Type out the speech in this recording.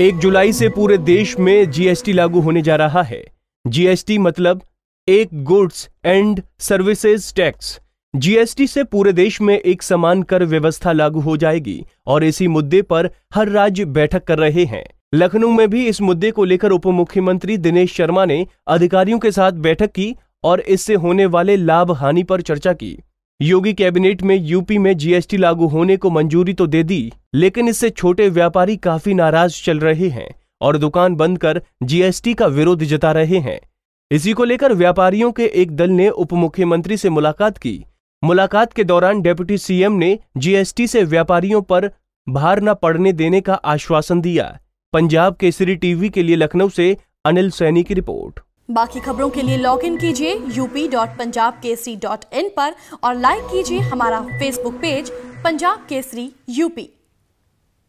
एक जुलाई से पूरे देश में जीएसटी लागू होने जा रहा है जीएसटी मतलब एक goods and services tax GST से पूरे देश में एक समान कर व्यवस्था लागू हो जाएगी और इसी मुद्दे पर हर राज्य बैठक कर रहे हैं लखनऊ में भी इस मुद्दे को लेकर उप मुख्यमंत्री दिनेश शर्मा ने अधिकारियों के साथ बैठक की और इससे होने वाले लाभ हानि पर चर्चा की योगी कैबिनेट में यूपी में जीएसटी लागू होने को मंजूरी तो दे दी लेकिन इससे छोटे व्यापारी काफी नाराज चल रहे हैं और दुकान बंद कर जीएसटी का विरोध जता रहे हैं इसी को लेकर व्यापारियों के एक दल ने उप मुख्यमंत्री से मुलाकात की मुलाकात के दौरान डेप्यूटी सीएम ने जीएसटी से व्यापारियों पर भार न पड़ने देने का आश्वासन दिया पंजाब केसरी टीवी के लिए लखनऊ से अनिल सैनी की रिपोर्ट बाकी खबरों के लिए लॉग इन कीजिए UP dot Punjab Kesari dot in पर और लाइक कीजिए हमारा Facebook page Punjab Kesari UP